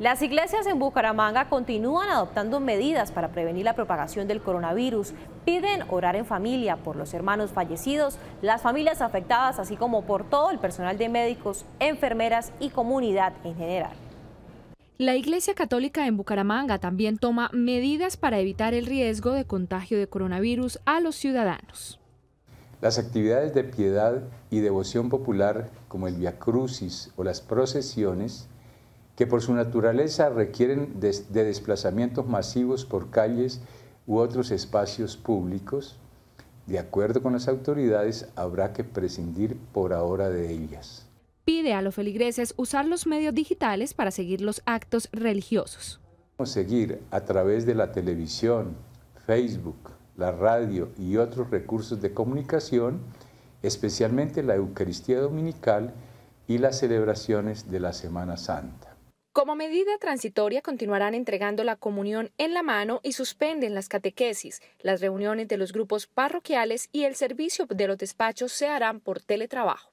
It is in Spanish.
Las iglesias en Bucaramanga continúan adoptando medidas para prevenir la propagación del coronavirus. Piden orar en familia por los hermanos fallecidos, las familias afectadas, así como por todo el personal de médicos, enfermeras y comunidad en general. La Iglesia Católica en Bucaramanga también toma medidas para evitar el riesgo de contagio de coronavirus a los ciudadanos. Las actividades de piedad y devoción popular, como el Via Crucis o las procesiones, que por su naturaleza requieren de, desplazamientos masivos por calles u otros espacios públicos, de acuerdo con las autoridades, habrá que prescindir por ahora de ellas. Pide a los feligreses usar los medios digitales para seguir los actos religiosos. Seguir a través de la televisión, Facebook, la radio y otros recursos de comunicación, especialmente la Eucaristía Dominical y las celebraciones de la Semana Santa. Como medida transitoria continuarán entregando la comunión en la mano y suspenden las catequesis, las reuniones de los grupos parroquiales y el servicio de los despachos se harán por teletrabajo.